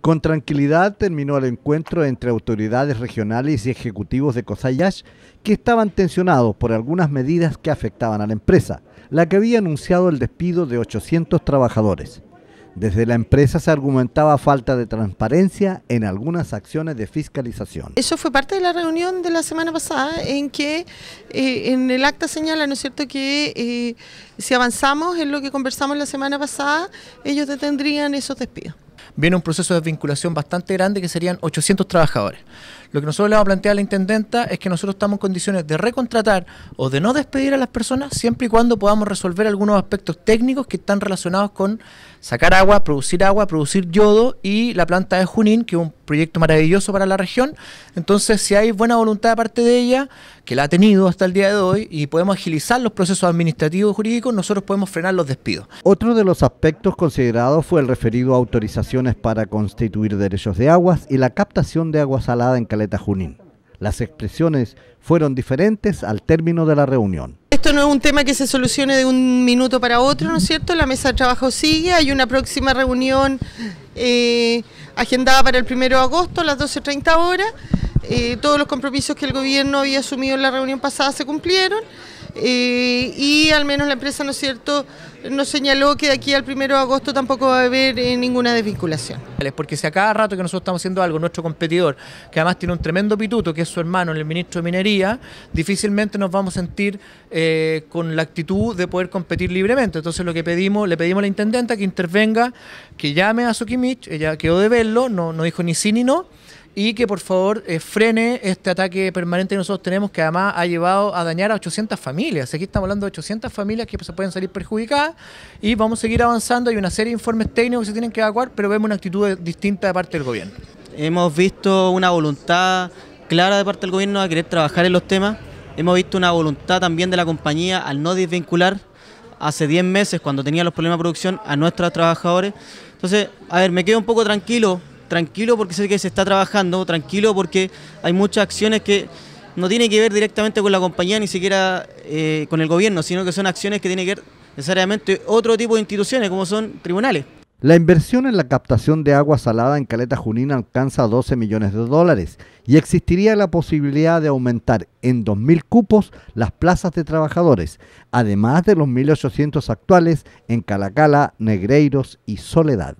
Con tranquilidad terminó el encuentro entre autoridades regionales y ejecutivos de Cosayash que estaban tensionados por algunas medidas que afectaban a la empresa, la que había anunciado el despido de 800 trabajadores. Desde la empresa se argumentaba falta de transparencia en algunas acciones de fiscalización. Eso fue parte de la reunión de la semana pasada en que eh, en el acta señala, ¿no es cierto?, que eh, si avanzamos en lo que conversamos la semana pasada, ellos detendrían esos despidos viene un proceso de vinculación bastante grande que serían 800 trabajadores. Lo que nosotros le vamos a plantear a la intendenta es que nosotros estamos en condiciones de recontratar o de no despedir a las personas siempre y cuando podamos resolver algunos aspectos técnicos que están relacionados con sacar agua, producir agua, producir yodo y la planta de Junín, que es un proyecto maravilloso para la región. Entonces, si hay buena voluntad de parte de ella, que la ha tenido hasta el día de hoy, y podemos agilizar los procesos administrativos jurídicos, nosotros podemos frenar los despidos. Otro de los aspectos considerados fue el referido a autorizaciones para constituir derechos de aguas y la captación de agua salada en Caleta Junín. Las expresiones fueron diferentes al término de la reunión. Esto no es un tema que se solucione de un minuto para otro, ¿no es cierto? La mesa de trabajo sigue, hay una próxima reunión eh, agendada para el 1 de agosto a las 12.30 horas. Eh, todos los compromisos que el gobierno había asumido en la reunión pasada se cumplieron. Eh, y al menos la empresa, ¿no es cierto?, nos señaló que de aquí al 1 de agosto tampoco va a haber eh, ninguna desvinculación. Porque si a cada rato que nosotros estamos haciendo algo, nuestro competidor, que además tiene un tremendo pituto, que es su hermano, el ministro de Minería, difícilmente nos vamos a sentir eh, con la actitud de poder competir libremente. Entonces lo que pedimos, le pedimos a la intendenta que intervenga, que llame a Sukimich, ella quedó de verlo, no, no dijo ni sí ni no, y que por favor eh, frene este ataque permanente que nosotros tenemos, que además ha llevado a dañar a 800 familias. Aquí estamos hablando de 800 familias que se pueden salir perjudicadas y vamos a seguir avanzando. Hay una serie de informes técnicos que se tienen que evacuar, pero vemos una actitud distinta de parte del gobierno. Hemos visto una voluntad clara de parte del gobierno a querer trabajar en los temas. Hemos visto una voluntad también de la compañía al no desvincular hace 10 meses, cuando tenía los problemas de producción, a nuestros trabajadores. Entonces, a ver, me quedo un poco tranquilo tranquilo porque sé que se está trabajando, tranquilo porque hay muchas acciones que no tienen que ver directamente con la compañía, ni siquiera eh, con el gobierno, sino que son acciones que tienen que ver necesariamente otro tipo de instituciones, como son tribunales. La inversión en la captación de agua salada en Caleta Junín alcanza 12 millones de dólares y existiría la posibilidad de aumentar en 2.000 cupos las plazas de trabajadores, además de los 1.800 actuales en Calacala, Negreiros y Soledad.